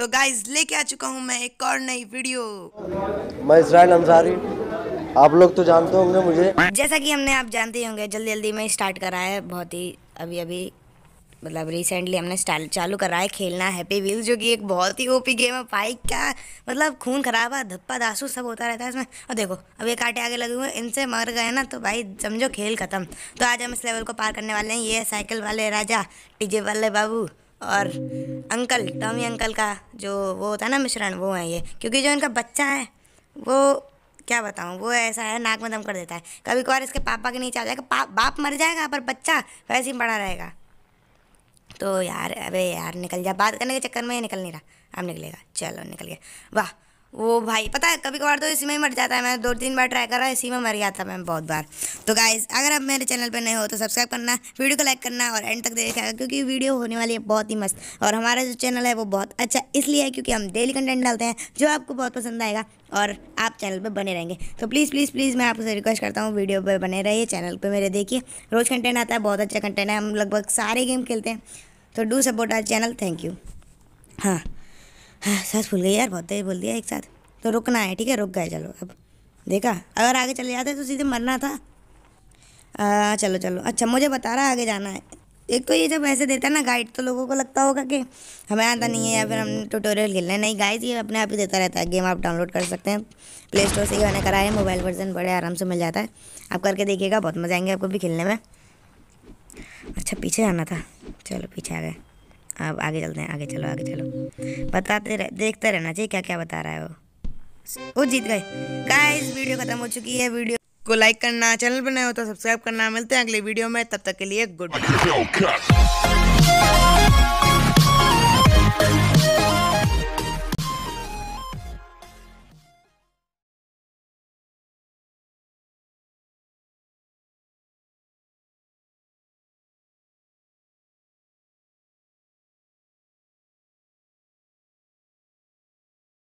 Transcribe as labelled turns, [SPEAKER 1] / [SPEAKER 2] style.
[SPEAKER 1] तो गाइज लेके आ चुका हूँ मैं एक और नई वीडियो
[SPEAKER 2] मैं इसराइल अंसारी आप लोग तो जानते होंगे मुझे जैसा
[SPEAKER 1] कि हमने आप जानते ही होंगे जल्दी जल्दी में स्टार्ट करा है बहुत ही अभी अभी मतलब रिसेंटली हमने स्टाइल चालू करा है खेलना हैप्पी व्हील्स जो कि एक बहुत ही ओपी गेम है पाइक का मतलब खून खराब है धप्पा दासू सब होता रहता है इसमें और देखो अब ये कांटे आगे लगे हुए इनसे मर गए ना तो भाई समझो खेल खत्म तो आज हम इस लेवल को पार करने वाले हैं ये साइकिल वाले राजा टीजे वाले बाबू और अंकल टॉमी अंकल का जो वो होता है ना मिश्रण वो है ये क्योंकि जो इनका बच्चा है वो क्या बताऊँ वो ऐसा है नाक में दम कर देता है कभी कभार इसके पापा के नीचे आ जाएगा पा, बाप मर जाएगा पर बच्चा वैसे ही बड़ा रहेगा तो यार अबे यार निकल जा बात करने के चक्कर में ये निकल नहीं रहा अब निकलेगा चलो निकल गया वाह वो भाई पता है कभी कभार तो इसी में ही मर जाता है मैं दो तीन बार ट्राई करा इसी में मर गया था मैं बहुत बार तो गाइज अगर आप मेरे चैनल पर नए हो तो सब्सक्राइब करना वीडियो को लाइक करना और एंड तक देखा क्योंकि वीडियो होने वाली है बहुत ही मस्त और हमारा जो चैनल है वो बहुत अच्छा इसलिए है क्योंकि हम डेली कंटेंट डालते हैं जो आपको बहुत पसंद आएगा और आप चैनल पर बने रहेंगे तो प्लीज़ प्लीज़ प्लीज़ मैं आपसे रिक्वेस्ट करता हूँ वीडियो पर बने रहिए चैनल पर मेरे देखिए रोज़ कंटेंट आता है बहुत अच्छा कंटेंट है हम लगभग सारे गेम खेलते हैं तो do support our channel thank you हाँ हाँ, सच भूल गई यार बहुत देर बोल दिया एक साथ तो रुकना है ठीक है रुक गए चलो अब देखा अगर आगे चले जाते तो सीधे मरना था आ, चलो चलो अच्छा मुझे बता रहा आगे जाना है एक तो ये जब ऐसे देता है ना गाइड तो लोगों को लगता होगा कि हमें आता नहीं है या फिर हम ट्यूटोरियल खेलना है नहीं गाइड ये अपने आप ही देता रहता है गेम आप डाउनलोड कर सकते हैं प्ले स्टोर से ही मैंने करा है मोबाइल वर्जन बड़े आराम से मिल जाता है आप करके देखिएगा बहुत मज़ा आएंगे आपको भी खेलने में अच्छा पीछे जाना था चलो पीछे आ गए अब आगे चलते हैं आगे चलो आगे चलो बताते रह देखते रहना चाहिए क्या क्या बता रहा है वो वो जीत गए
[SPEAKER 2] गाइस वीडियो खत्म हो चुकी है वीडियो को लाइक करना चैनल पर नए हो तो सब्सक्राइब करना मिलते हैं अगले वीडियो में तब तक के लिए गुड